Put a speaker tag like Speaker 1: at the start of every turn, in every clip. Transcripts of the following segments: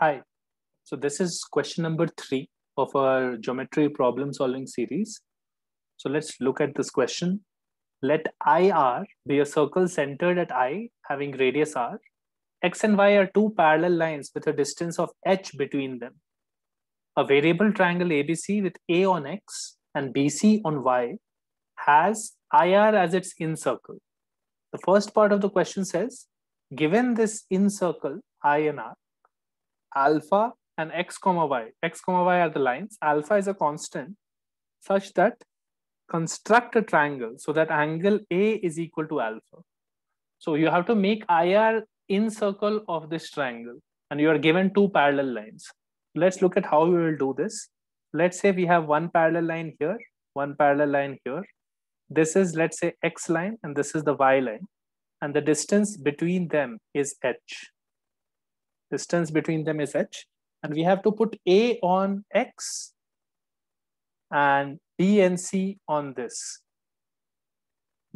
Speaker 1: Hi. So this is question number three of our geometry problem solving series. So let's look at this question. Let IR be a circle centered at I having radius R. X and Y are two parallel lines with a distance of H between them. A variable triangle ABC with A on X and BC on Y has IR as its incircle. The first part of the question says, given this incircle I and R, alpha and x comma y. x comma y are the lines. Alpha is a constant such that construct a triangle so that angle A is equal to alpha. So you have to make IR in circle of this triangle and you are given two parallel lines. Let's look at how you will do this. Let's say we have one parallel line here, one parallel line here. This is let's say X line and this is the Y line and the distance between them is H distance between them is h and we have to put a on x and b and c on this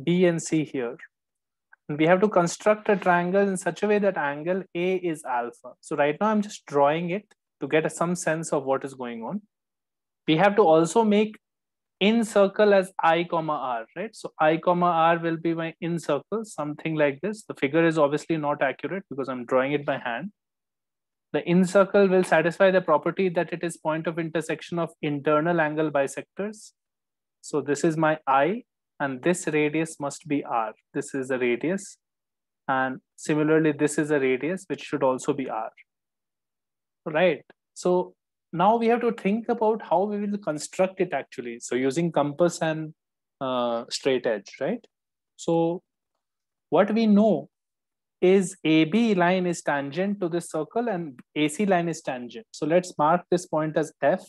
Speaker 1: b and c here and we have to construct a triangle in such a way that angle a is alpha so right now i'm just drawing it to get some sense of what is going on we have to also make in circle as i comma r right so i comma r will be my in circle something like this the figure is obviously not accurate because i'm drawing it by hand the in circle will satisfy the property that it is point of intersection of internal angle bisectors. So this is my I and this radius must be R. This is a radius. And similarly, this is a radius which should also be R. Right. So now we have to think about how we will construct it actually. So using compass and uh, straight edge, right? So what we know is AB line is tangent to this circle and AC line is tangent. So let's mark this point as F.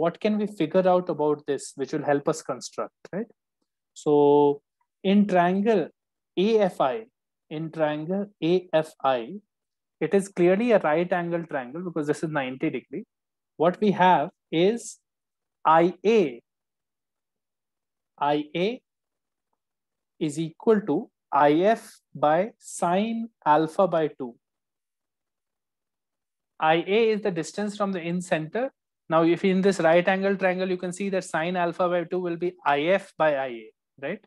Speaker 1: what can we figure out about this, which will help us construct, right? So in triangle AFI, in triangle AFI, it is clearly a right angle triangle because this is 90 degree. What we have is IA, IA is equal to if by sine alpha by 2. Ia is the distance from the in center. Now, if in this right angle triangle, you can see that sine alpha by 2 will be if by Ia, right?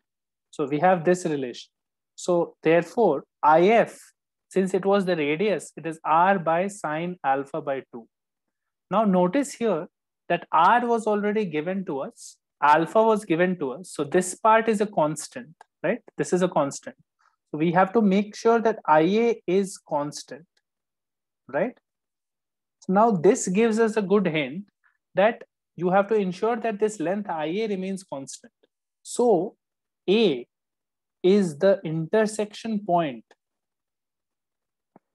Speaker 1: So we have this relation. So therefore, if, since it was the radius, it is r by sine alpha by 2. Now notice here that r was already given to us, alpha was given to us. So this part is a constant right? This is a constant. So we have to make sure that IA is constant, right? So now this gives us a good hint that you have to ensure that this length IA remains constant. So A is the intersection point,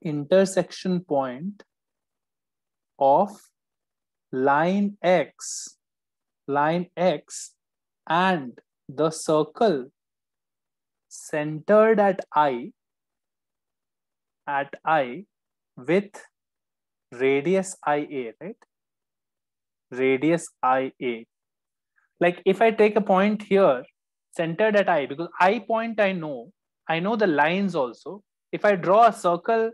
Speaker 1: intersection point of line X, line X and the circle centered at I, at I with radius IA, right? Radius IA. Like if I take a point here, centered at I, because I point I know, I know the lines also. If I draw a circle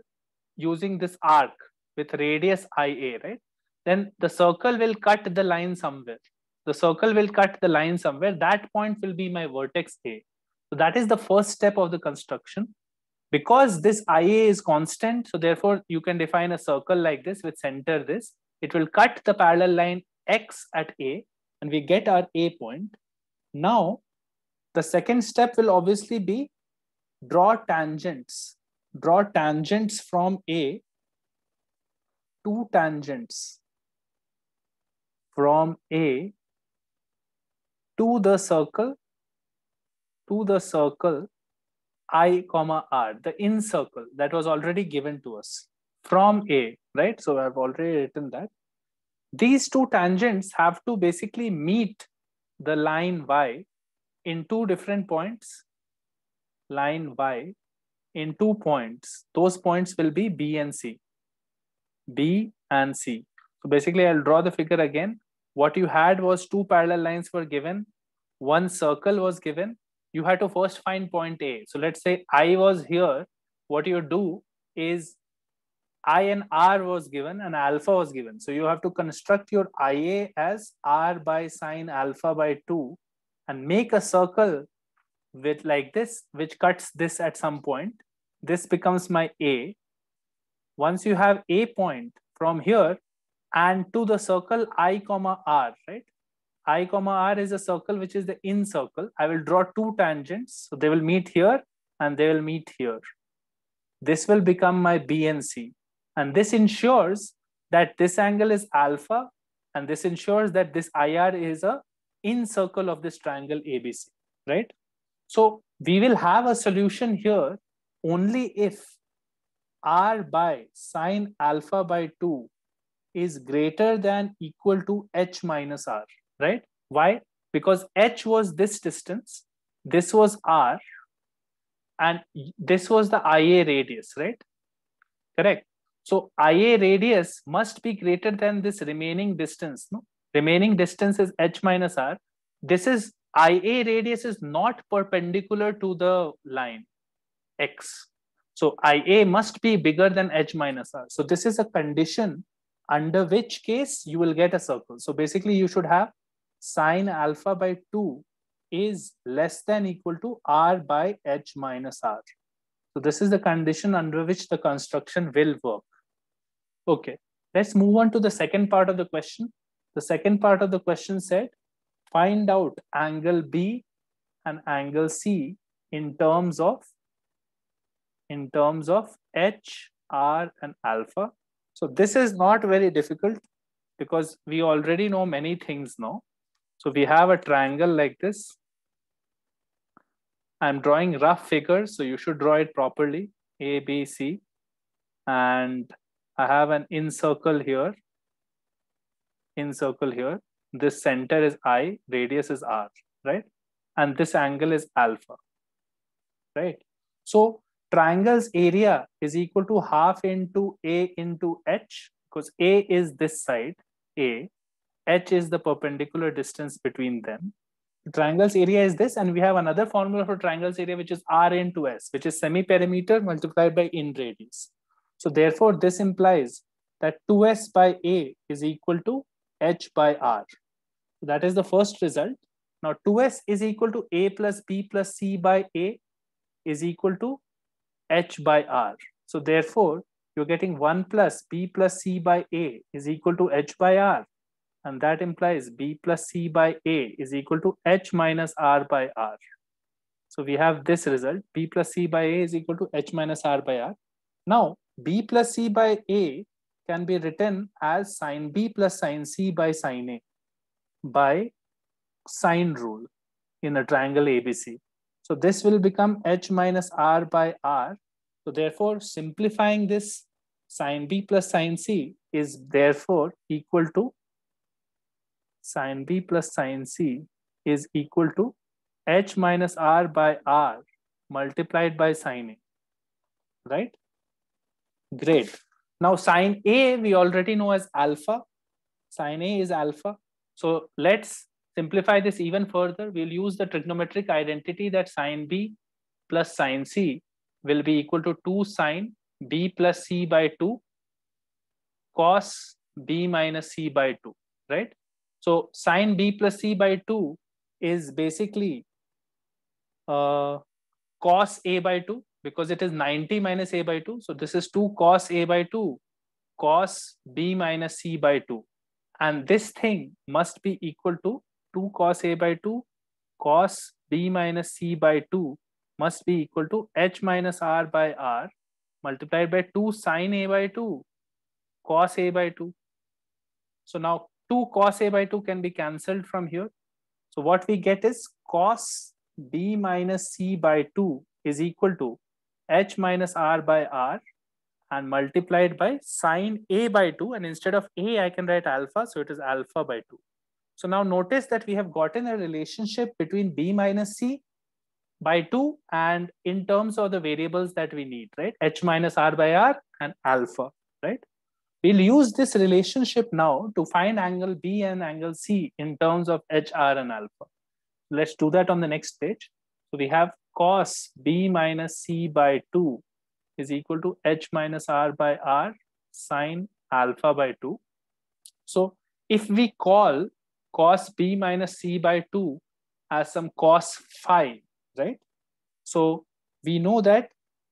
Speaker 1: using this arc with radius IA, right? Then the circle will cut the line somewhere. The circle will cut the line somewhere. That point will be my vertex A. So that is the first step of the construction. Because this IA is constant, so therefore you can define a circle like this with center this. It will cut the parallel line X at A and we get our A point. Now, the second step will obviously be draw tangents. Draw tangents from A Two tangents from A to the circle to the circle i comma r the in circle that was already given to us from a right so i've already written that these two tangents have to basically meet the line y in two different points line y in two points those points will be b and c b and c so basically i'll draw the figure again what you had was two parallel lines were given one circle was given you had to first find point A. So let's say I was here. What you do is I and R was given and alpha was given. So you have to construct your IA as R by sine alpha by 2 and make a circle with like this, which cuts this at some point. This becomes my A. Once you have A point from here and to the circle I comma R, right? i comma r is a circle which is the in circle i will draw two tangents so they will meet here and they will meet here this will become my b and c and this ensures that this angle is alpha and this ensures that this ir is a in circle of this triangle abc right so we will have a solution here only if r by sine alpha by 2 is greater than equal to h minus r right? Why? Because h was this distance, this was r, and this was the IA radius, right? Correct. So IA radius must be greater than this remaining distance. No? Remaining distance is h minus r. This is IA radius is not perpendicular to the line x. So IA must be bigger than h minus r. So this is a condition under which case you will get a circle. So basically you should have sine alpha by 2 is less than equal to r by h minus r. So this is the condition under which the construction will work. Okay, let's move on to the second part of the question. The second part of the question said, find out angle B and angle C in terms of in terms of H, R and alpha. So this is not very difficult because we already know many things now. So we have a triangle like this. I'm drawing rough figures, so you should draw it properly, A, B, C. And I have an in circle here, in circle here. This center is I, radius is R, right? And this angle is alpha, right? So triangle's area is equal to half into A into H, because A is this side, A, h is the perpendicular distance between them. The triangle's area is this, and we have another formula for triangle's area, which is r into s, which is semi-perimeter multiplied by in radius. So therefore, this implies that 2s by a is equal to h by r. That is the first result. Now 2s is equal to a plus b plus c by a is equal to h by r. So therefore, you're getting 1 plus b plus c by a is equal to h by r. And that implies B plus C by A is equal to H minus R by R. So we have this result, B plus C by A is equal to H minus R by R. Now, B plus C by A can be written as sine B plus sine C by sine A by sine rule in a triangle ABC. So this will become H minus R by R. So therefore, simplifying this sine B plus sine C is therefore equal to sine b plus sine c is equal to h minus r by r multiplied by sine a, right? Great. Now sine a we already know as alpha. Sine a is alpha. So let's simplify this even further. We'll use the trigonometric identity that sine b plus sine c will be equal to 2 sine b plus c by 2 cos b minus c by 2, right? So sine b plus c by 2 is basically uh, cos a by 2 because it is 90 minus a by 2. So this is 2 cos a by 2 cos b minus c by 2. And this thing must be equal to 2 cos a by 2 cos b minus c by 2 must be equal to h minus r by r multiplied by 2 sine a by 2 cos a by 2. So now 2 cos a by 2 can be cancelled from here. So what we get is cos b minus c by 2 is equal to h minus r by r and multiplied by sine a by 2. And instead of a, I can write alpha. So it is alpha by 2. So now notice that we have gotten a relationship between b minus c by 2 and in terms of the variables that we need, right? h minus r by r and alpha, right? We'll use this relationship now to find angle B and angle C in terms of HR and alpha. Let's do that on the next page. So we have cos B minus C by 2 is equal to H minus R by R sine alpha by 2. So if we call cos B minus C by 2 as some cos phi, right? So we know that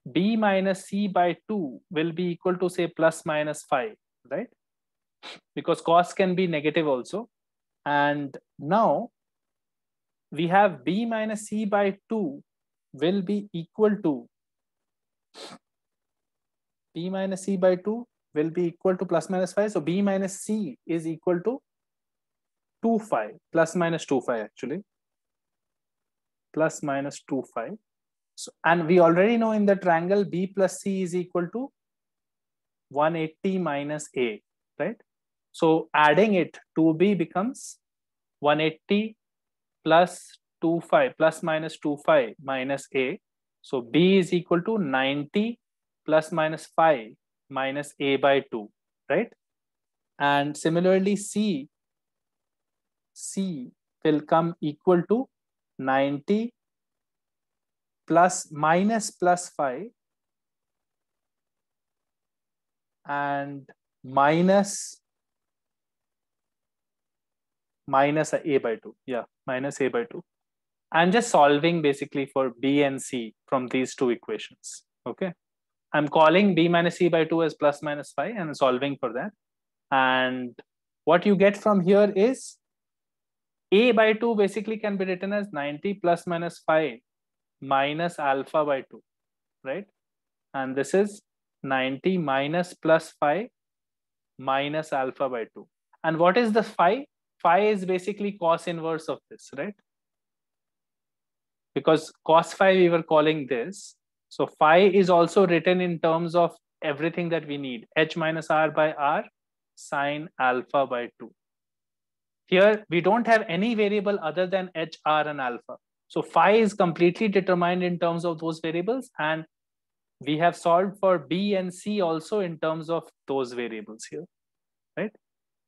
Speaker 1: b minus c by 2 will be equal to say plus minus 5 right because cos can be negative also and now we have b minus c by 2 will be equal to b minus c by 2 will be equal to plus minus 5 so b minus c is equal to 2 five plus 2 two five actually plus minus 2 two five. So, and we already know in the triangle B plus C is equal to 180 minus A, right? So adding it, 2B becomes 180 plus 25, plus minus 25 minus A. So B is equal to 90 plus minus 5 minus A by 2, right? And similarly, C, C will come equal to 90 plus minus plus 5 and minus minus a by 2 yeah minus a by 2 i'm just solving basically for b and c from these two equations okay i'm calling b minus c by 2 as plus minus 5 and solving for that and what you get from here is a by 2 basically can be written as 90 plus minus 5 minus alpha by 2, right? And this is 90 minus plus phi minus alpha by 2. And what is the phi? Phi is basically cos inverse of this, right? Because cos phi we were calling this. So phi is also written in terms of everything that we need. H minus R by R sine alpha by 2. Here, we don't have any variable other than H, R, and alpha. So phi is completely determined in terms of those variables. And we have solved for B and C also in terms of those variables here, right?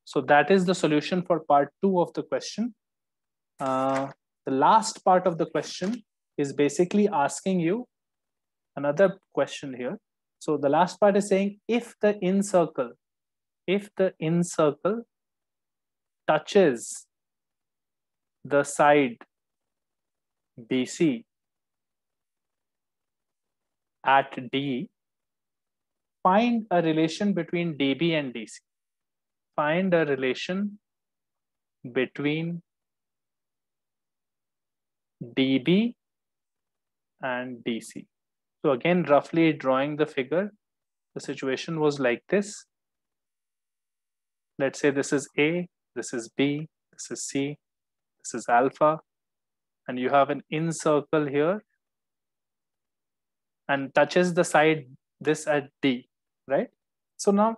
Speaker 1: So that is the solution for part two of the question. Uh, the last part of the question is basically asking you another question here. So the last part is saying if the in circle, if the in circle touches the side BC at D, find a relation between DB and DC. Find a relation between DB and DC. So again, roughly drawing the figure, the situation was like this. Let's say this is A, this is B, this is C, this is alpha, and you have an in circle here and touches the side this at D, right? So now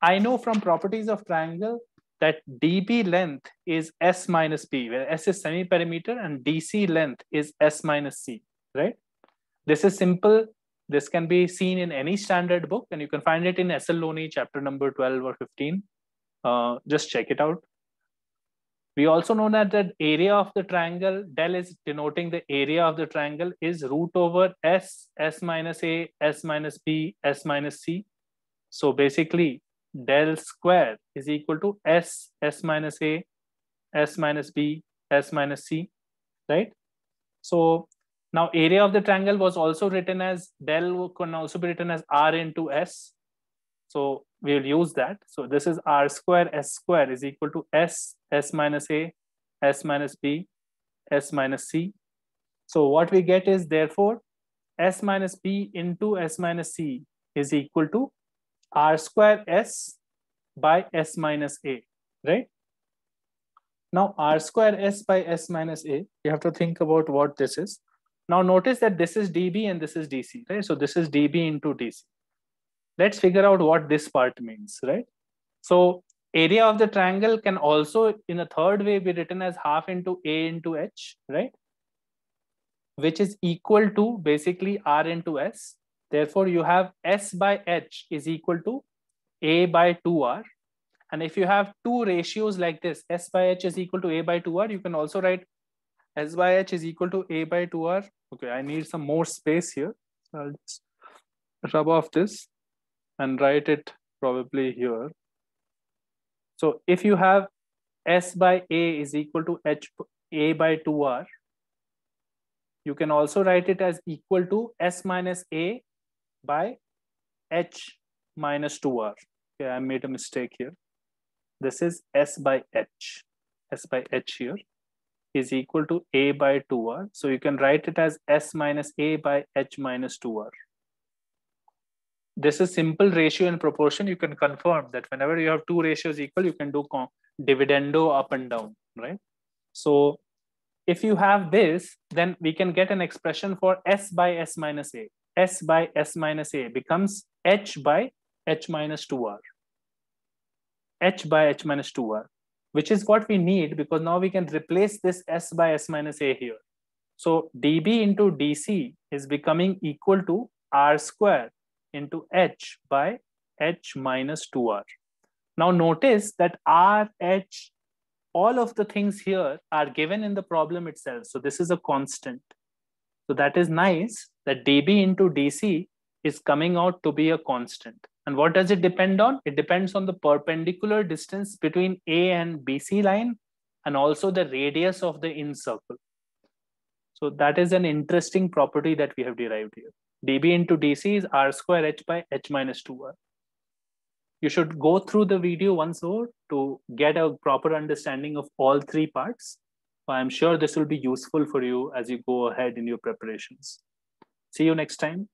Speaker 1: I know from properties of triangle that DB length is S minus P, where S is semi-perimeter and DC length is S minus C, right? This is simple. This can be seen in any standard book and you can find it in SLONE chapter number 12 or 15. Uh, just check it out. We also know that the area of the triangle, del is denoting the area of the triangle, is root over s, s minus a, s minus b, s minus c. So basically, del square is equal to s, s minus a, s minus b, s minus c, right? So now area of the triangle was also written as del can also be written as r into s. So we will use that. So this is r square s square is equal to s, s minus a, s minus b, s minus c. So what we get is therefore s minus b into s minus c is equal to r square s by s minus a, right? Now r square s by s minus a, you have to think about what this is. Now notice that this is dB and this is DC, right? So this is dB into DC let's figure out what this part means, right? So area of the triangle can also in a third way be written as half into A into H, right? Which is equal to basically R into S. Therefore, you have S by H is equal to A by 2R. And if you have two ratios like this, S by H is equal to A by 2R, you can also write S by H is equal to A by 2R. Okay, I need some more space here. So I'll just rub off this and write it probably here. So if you have S by A is equal to H A by 2R, you can also write it as equal to S minus A by H minus 2R. Okay, I made a mistake here. This is S by H. S by H here is equal to A by 2R. So you can write it as S minus A by H minus 2R this is simple ratio and proportion you can confirm that whenever you have two ratios equal you can do dividendo up and down right so if you have this then we can get an expression for s by s minus a s by s minus a becomes h by h minus 2r h by h minus 2r which is what we need because now we can replace this s by s minus a here so db into dc is becoming equal to r square into H by H minus 2R. Now notice that R, H, all of the things here are given in the problem itself. So this is a constant. So that is nice that dB into dC is coming out to be a constant. And what does it depend on? It depends on the perpendicular distance between A and BC line and also the radius of the incircle. So that is an interesting property that we have derived here dB into DC is R square H by H minus 2R. You should go through the video once more to get a proper understanding of all three parts. I'm sure this will be useful for you as you go ahead in your preparations. See you next time.